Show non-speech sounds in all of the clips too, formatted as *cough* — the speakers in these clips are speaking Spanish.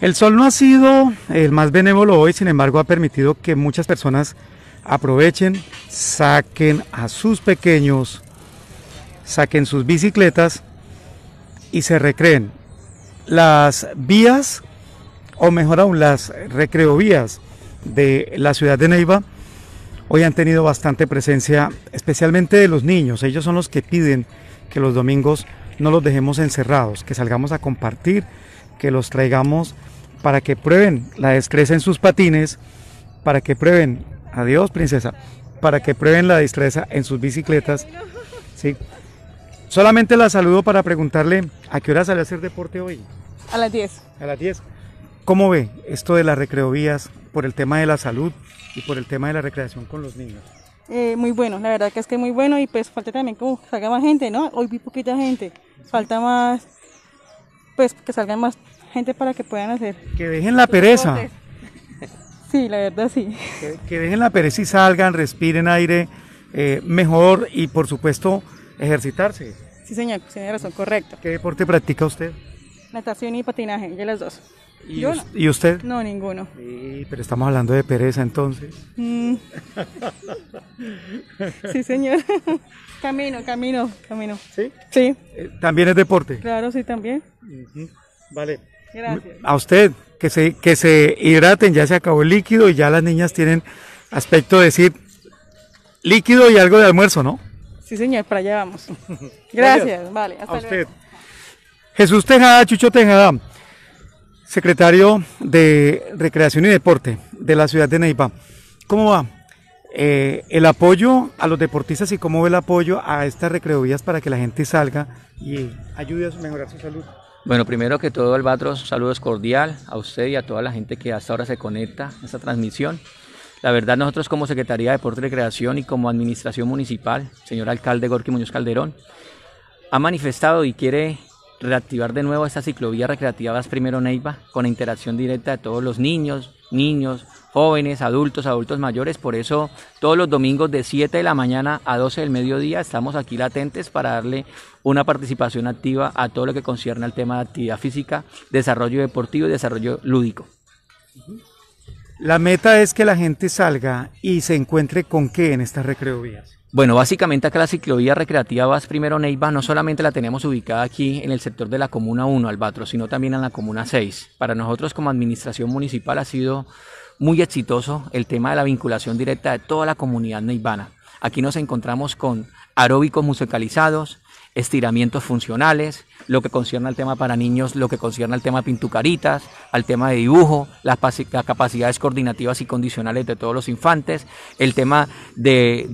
El sol no ha sido el más benévolo hoy, sin embargo ha permitido que muchas personas aprovechen, saquen a sus pequeños, saquen sus bicicletas y se recreen. Las vías, o mejor aún las recreovías de la ciudad de Neiva, hoy han tenido bastante presencia, especialmente de los niños. Ellos son los que piden que los domingos no los dejemos encerrados, que salgamos a compartir que los traigamos para que prueben la destreza en sus patines, para que prueben, adiós princesa, para que prueben la destreza en sus bicicletas. ¿sí? Solamente la saludo para preguntarle a qué hora sale a hacer deporte hoy. A las 10. A las 10. ¿Cómo ve esto de las recreovías por el tema de la salud y por el tema de la recreación con los niños? Eh, muy bueno, la verdad que es que muy bueno y pues falta también que salga más gente, ¿no? Hoy vi poquita gente, falta más, pues que salgan más para que puedan hacer. Que dejen la pereza. Sí, la verdad sí. Que, dejen la pereza y salgan, respiren aire eh, mejor y por supuesto ejercitarse. Sí, señor, tiene razón, correcto. ¿Qué deporte practica usted? Natación y patinaje, de las dos. ¿Y, usted? No, ninguno. pero estamos hablando de pereza entonces. Mm. *laughs* sí, señor. *laughs* camino, camino, camino. ¿Sí? Sí. Eh, ¿También es deporte? Claro, sí, también. Vale. Gracias. A usted, que se, que se hidraten, ya se acabó el líquido y ya las niñas tienen aspecto de decir líquido y algo de almuerzo, ¿no? Sí, señor, para allá vamos. Gracias, vale, hasta a usted. Jesús Tejada, Chucho Tejada, secretario de Recreación y Deporte de la ciudad de Neiva. ¿Cómo va? Eh, el apoyo a los deportistas y cómo ve el apoyo a estas recreovías para que la gente salga y ayude a mejorar su salud. Bueno, primero que todo, Albatros, saludos cordial a usted y a toda la gente que hasta ahora se conecta a esta transmisión. La verdad, nosotros como Secretaría de Deporte y Recreación y como Administración Municipal, señor alcalde Gorky Muñoz Calderón, ha manifestado y quiere reactivar de nuevo esta ciclovía recreativa Vas Primero Neiva con interacción directa de todos los niños, niños, jóvenes, adultos, adultos mayores. Por eso todos los domingos de 7 de la mañana a 12 del mediodía estamos aquí latentes para darle una participación activa a todo lo que concierne al tema de actividad física, desarrollo deportivo y desarrollo lúdico. La meta es que la gente salga y se encuentre con qué en estas recreovías. Bueno, básicamente acá la ciclovía recreativa Vas Primero Neiva no solamente la tenemos ubicada aquí en el sector de la Comuna 1, Albatro, sino también en la Comuna 6. Para nosotros como administración municipal ha sido muy exitoso el tema de la vinculación directa de toda la comunidad neivana. Aquí nos encontramos con aeróbicos musicalizados, estiramientos funcionales, lo que concierne al tema para niños, lo que concierne al tema pintucaritas, al tema de dibujo, las, capacidades coordinativas y condicionales de todos los infantes, el tema de,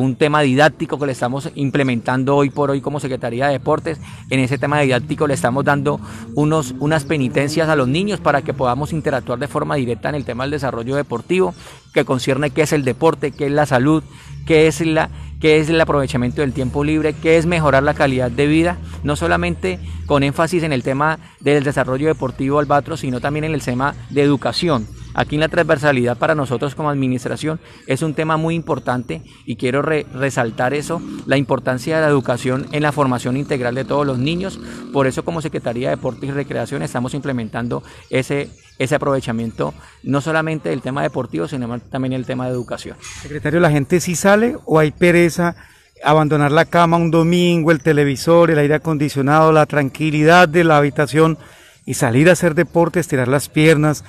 un tema didáctico que le estamos implementando hoy por hoy como Secretaría de Deportes. En ese tema didáctico le estamos dando unos, unas penitencias a los niños para que podamos interactuar de forma directa en el tema del desarrollo deportivo, que concierne qué es el deporte, qué es la salud, qué es la qué es el aprovechamiento del tiempo libre, qué es mejorar la calidad de vida, no solamente con énfasis en el tema del desarrollo deportivo albatros, sino también en el tema de educación. Aquí en la transversalidad para nosotros como administración es un tema muy importante y quiero resaltar eso, la importancia de la educación en la formación integral de todos los niños. Por eso como Secretaría de Deportes y Recreación estamos implementando ese ese aprovechamiento, no solamente del tema deportivo, sino también el tema de educación. Secretario, ¿la gente sí sale o hay pereza? Abandonar la cama un domingo, el televisor, el aire acondicionado, la tranquilidad de la habitación y salir a hacer deportes, estirar las piernas,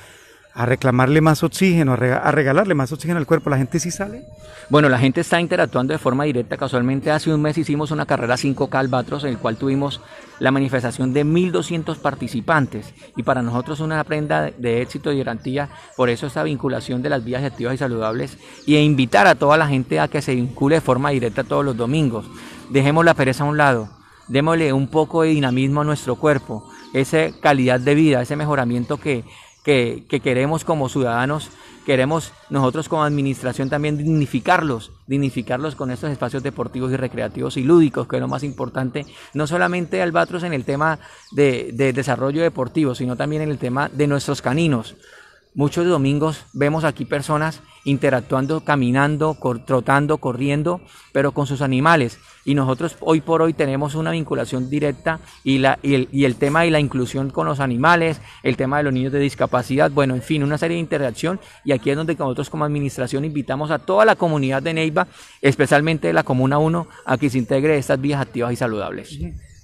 a reclamarle más oxígeno, a regalarle más oxígeno al cuerpo. ¿La gente sí sale? Bueno, la gente está interactuando de forma directa. Casualmente hace un mes hicimos una carrera 5K en el cual tuvimos la manifestación de 1.200 participantes y para nosotros una prenda de éxito y garantía. Por eso esta vinculación de las vías activas y saludables y e invitar a toda la gente a que se vincule de forma directa todos los domingos. Dejemos la pereza a un lado, démosle un poco de dinamismo a nuestro cuerpo, esa calidad de vida, ese mejoramiento que que, queremos como ciudadanos, queremos nosotros como administración también dignificarlos, dignificarlos con estos espacios deportivos y recreativos y lúdicos, que es lo más importante, no solamente Albatros en el tema de, de desarrollo deportivo, sino también en el tema de nuestros caninos. Muchos domingos vemos aquí personas interactuando, caminando, trotando, corriendo, pero con sus animales. Y nosotros hoy por hoy tenemos una vinculación directa y, la, y, el, y el tema de la inclusión con los animales, el tema de los niños de discapacidad, bueno, en fin, una serie de interacción. Y aquí es donde nosotros como administración invitamos a toda la comunidad de Neiva, especialmente de la Comuna 1, a que se integre estas vías activas y saludables.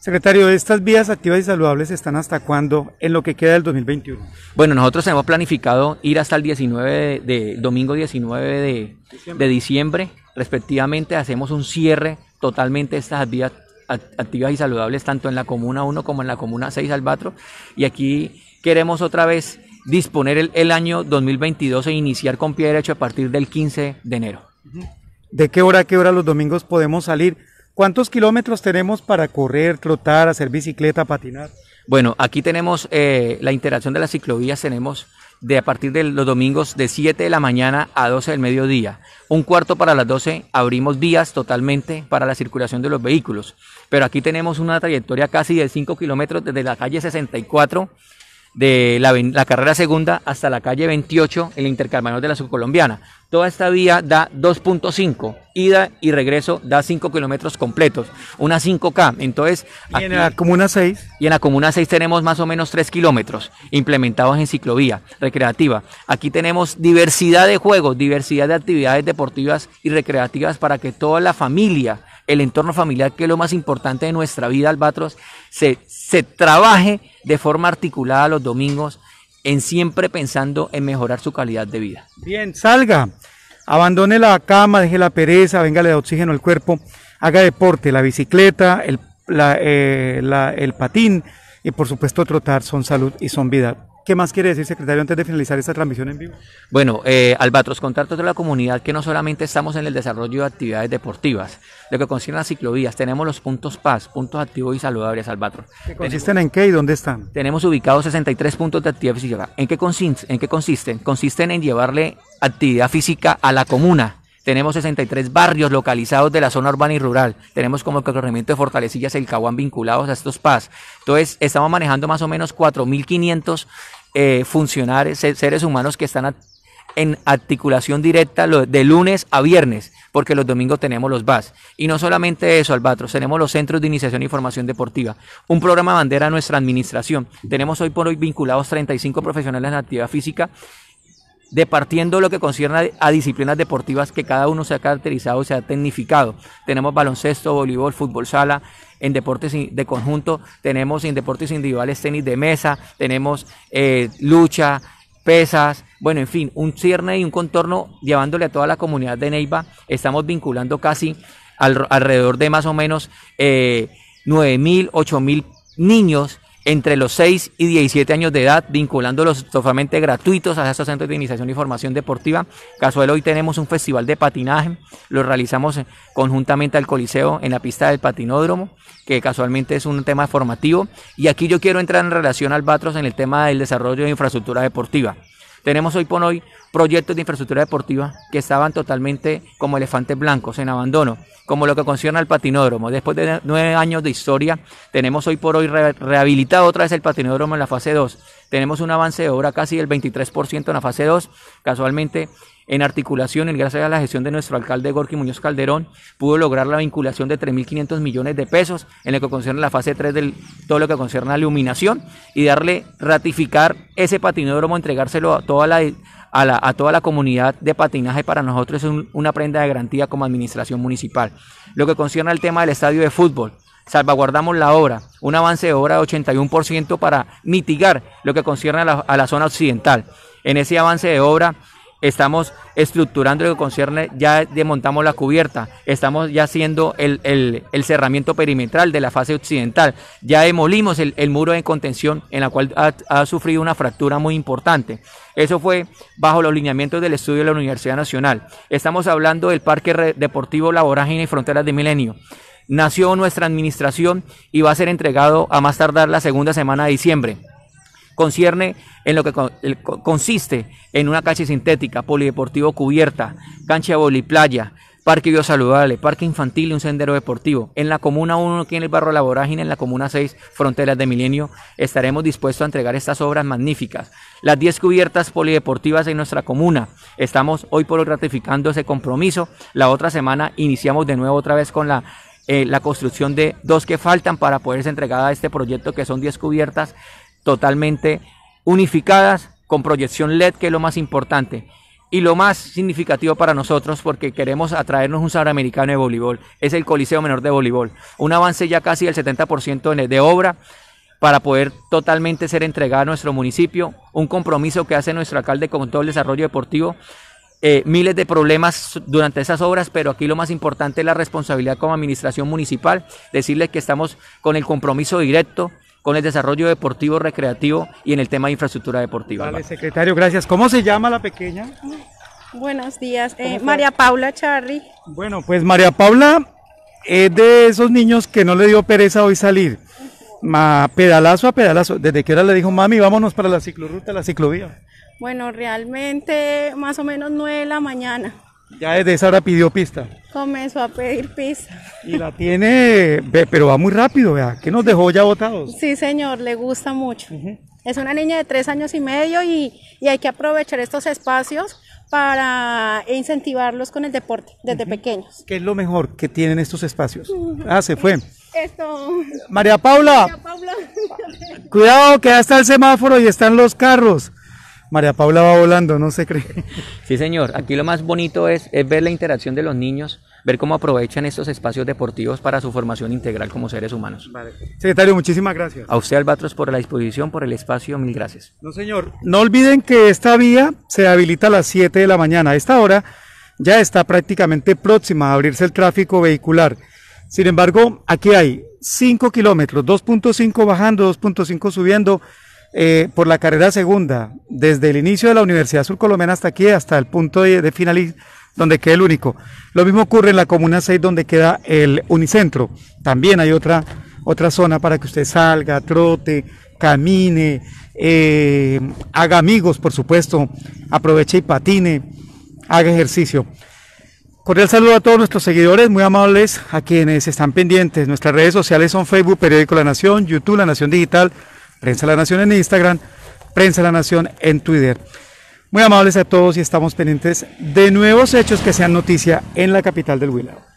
Secretario, ¿estas vías activas y saludables están hasta cuándo en lo que queda del 2021? Bueno, nosotros hemos planificado ir hasta el 19 de, domingo 19 de diciembre. respectivamente hacemos un cierre totalmente de estas vías activas y saludables tanto en la comuna 1 como en la comuna 6 Albatro y aquí queremos otra vez disponer el, el año 2022 e iniciar con pie derecho a partir del 15 de enero. ¿De qué hora a qué hora los domingos podemos salir? ¿Cuántos kilómetros tenemos para correr, trotar, hacer bicicleta, patinar? Bueno, aquí tenemos eh, la interacción de las ciclovías, tenemos de a partir de los domingos de 7 de la mañana a 12 del mediodía. Un cuarto para las 12 abrimos vías totalmente para la circulación de los vehículos. Pero aquí tenemos una trayectoria casi de 5 kilómetros desde la calle 64 de la, carrera segunda hasta la calle 28, el intercalmanor de la subcolombiana. Toda esta vía da 2.5, ida y regreso da 5 kilómetros completos, una 5K. Entonces, ¿Y en la comuna 6? Y en la comuna 6 tenemos más o menos 3 kilómetros implementados en ciclovía recreativa. Aquí tenemos diversidad de juegos, diversidad de actividades deportivas y recreativas para que toda la familia el entorno familiar, que es lo más importante de nuestra vida, Albatros, se, se trabaje de forma articulada los domingos en siempre pensando en mejorar su calidad de vida. Bien, salga, abandone la cama, deje la pereza, venga, le da oxígeno al cuerpo, haga deporte, la bicicleta, el, eh, la, el patín y por supuesto trotar son salud y son vida. ¿Qué más quiere decir, secretario, antes de finalizar esta transmisión en vivo? Bueno, eh, Albatros, contactos de la comunidad que no solamente estamos en el desarrollo de actividades deportivas, lo que concierne a las ciclovías, tenemos los puntos PAS, puntos activos y saludables, Albatros. ¿Qué consisten en qué y dónde están? Tenemos ubicados 63 puntos de actividad física. ¿En qué, ¿En qué consisten? Consisten en llevarle actividad física a la comuna tenemos 63 barrios localizados de la zona urbana y rural. Tenemos como el corregimiento de Fortalecillas, el Caguán vinculados a estos PAS. Entonces, estamos manejando más o menos 4.500 eh, funcionarios, seres humanos que están en articulación directa de lunes a viernes, porque los domingos tenemos los PAS. Y no solamente eso, Albatros, tenemos los centros de iniciación y formación deportiva, un programa bandera de nuestra administración. Tenemos hoy por hoy vinculados 35 profesionales en actividad física departiendo lo que concierne a disciplinas deportivas que cada uno se ha caracterizado, se ha tecnificado. Tenemos baloncesto, voleibol, fútbol sala, en deportes de conjunto, tenemos en deportes individuales tenis de mesa, tenemos eh, lucha, pesas, bueno, en fin, un cierne y un contorno llevándole a toda la comunidad de Neiva. Estamos vinculando casi alrededor de más o menos eh, mil, 9.000, 8.000 niños entre los 6 y 17 años de edad, vinculándolos totalmente gratuitos a estos centros de iniciación y formación deportiva. Casualmente hoy tenemos un festival de patinaje, lo realizamos conjuntamente al Coliseo en la pista del patinódromo, que casualmente es un tema formativo. Y aquí yo quiero entrar en relación al Batros en el tema del desarrollo de infraestructura deportiva. Tenemos hoy por hoy proyectos de infraestructura deportiva que estaban totalmente como elefantes blancos en abandono, como lo que concierne al patinódromo. Después de nueve años de historia, tenemos hoy por hoy rehabilitado otra vez el patinódromo en la fase 2. Tenemos un avance de obra casi del 23% en la fase 2. Casualmente, en y gracias a la gestión de nuestro alcalde Gorky Muñoz Calderón, pudo lograr la vinculación de 3.500 millones de pesos en lo que concierne a la fase 3 de todo lo que concierne a la iluminación y darle, ratificar ese patinódromo, entregárselo a toda la, a, toda la comunidad de patinaje. Para nosotros es una prenda de garantía como administración municipal. Lo que concierne al tema del estadio de fútbol, salvaguardamos la obra, un avance de obra de 81% para mitigar lo que concierne a la zona occidental. En ese avance de obra estamos estructurando lo que concierne, ya desmontamos la cubierta, estamos ya haciendo el, cerramiento perimetral de la fase occidental, ya demolimos el, muro de contención en la cual ha, ha, sufrido una fractura muy importante. Eso fue bajo los lineamientos del estudio de la Universidad Nacional. Estamos hablando del Parque Deportivo La Vorágine y Fronteras de Milenio. Nació nuestra administración y va a ser entregado a más tardar la segunda semana de diciembre concierne en lo que consiste en una cancha sintética, polideportivo cubierta, cancha de playa, parque biosaludable, parque infantil y un sendero deportivo. En la Comuna 1, aquí en el barrio La Vorágine, en la Comuna 6, Fronteras de Milenio, estaremos dispuestos a entregar estas obras magníficas. Las 10 cubiertas polideportivas en nuestra comuna. Estamos hoy por ratificando ese compromiso. La otra semana iniciamos de nuevo otra vez con la eh, la construcción de dos que faltan para poderse entregar a este proyecto, que son 10 cubiertas totalmente unificadas con proyección LED, que es lo más importante y lo más significativo para nosotros, porque queremos atraernos un americano de voleibol, es el Coliseo Menor de Voleibol. Un avance ya casi del 70% de obra para poder totalmente ser entregado a nuestro municipio, un compromiso que hace nuestro alcalde con todo el desarrollo deportivo. Eh, miles de problemas durante esas obras, pero aquí lo más importante es la responsabilidad como administración municipal, decirles que estamos con el compromiso directo con el desarrollo deportivo recreativo y en el tema de infraestructura deportiva. Vale, secretario, gracias. ¿Cómo se llama la pequeña? Buenos días, eh, María Paula Charri. Bueno, pues María Paula es de esos niños que no le dio pereza hoy salir. pedalazo a pedalazo. ¿Desde qué hora le dijo, mami, vámonos para la ciclorruta, la ciclovía? Bueno, realmente más o menos nueve de la mañana. Ya desde esa hora pidió pista. Comenzó a pedir pista. Y la tiene, pero va muy rápido, vea, que nos dejó ya botados. Sí, señor, le gusta mucho. Es una niña de tres años y medio y, hay que aprovechar estos espacios para incentivarlos con el deporte desde pequeños. ¿Qué es lo mejor que tienen estos espacios? Ah, se fue. *laughs* Esto. María Paula. María Paula. Cuidado, que ya está el semáforo y están los carros. María Paula va volando, no se cree. Sí, señor. Aquí lo más bonito es, ver la interacción de los niños, ver cómo aprovechan estos espacios deportivos para su formación integral como seres humanos. Vale. Secretario, muchísimas gracias. A usted, Albatros, por la disposición, por el espacio, mil gracias. No, señor. No olviden que esta vía se habilita a las 7 de la mañana. A esta hora ya está prácticamente próxima a abrirse el tráfico vehicular. Sin embargo, aquí hay 5 kilómetros, 2.5 bajando, 2.5 subiendo eh, por la carrera segunda, desde el inicio de la Universidad Surcolombiana hasta aquí, hasta el punto de, final, donde queda el único. Lo mismo ocurre en la Comuna 6, donde queda el Unicentro. También hay otra, otra zona para que usted salga, trote, camine, eh, haga amigos, por supuesto, aproveche y patine, haga ejercicio. Cordial saludo a todos nuestros seguidores, muy amables, a quienes están pendientes. Nuestras redes sociales son Facebook, Periódico La Nación, YouTube, La Nación Digital, Prensa la Nación en Instagram, Prensa la Nación en Twitter. Muy amables a todos y estamos pendientes de nuevos hechos que sean noticia en la capital del Huilao.